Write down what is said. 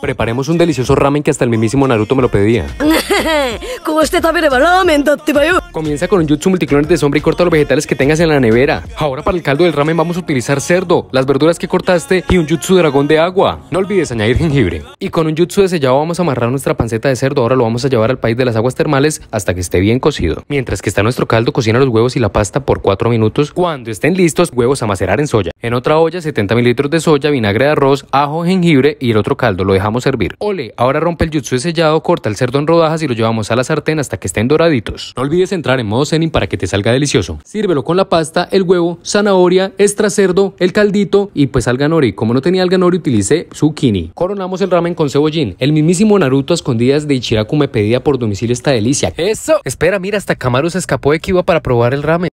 Preparemos un delicioso ramen que hasta el mismísimo Naruto me lo pedía. Este Comienza con un jutsu multiclones de sombra y corta los vegetales que tengas en la nevera. Ahora para el caldo del ramen vamos a utilizar cerdo, las verduras que cortaste y un jutsu dragón de agua. No olvides añadir jengibre. Y con un jutsu de sellado vamos a amarrar nuestra panceta de cerdo. Ahora lo vamos a llevar al país de las aguas termales hasta que esté bien cocido. Mientras que está nuestro caldo, cocina los huevos y la pasta por 4 minutos. Cuando estén listos, huevos a macerar en soya. En otra olla, 70 mililitros de soya, vinagre de arroz, ajo, jengibre y el otro caldo. Lo dejamos servir. Ole, ahora rompe el jutsu sellado, corta el cerdo en rodajas y lo llevamos a la sartén hasta que estén doraditos. No olvides entrar en modo Zenin para que te salga delicioso. Sírvelo con la pasta, el huevo, zanahoria, extra cerdo, el caldito y pues Alganori. Como no tenía alganori, utilicé zucchini. Coronamos el ramen con cebollín. El mismísimo Naruto a escondidas de Ichiraku me pedía por domicilio esta delicia. ¡Eso! Espera, mira, hasta Kamaru se escapó de Kiba para probar el ramen.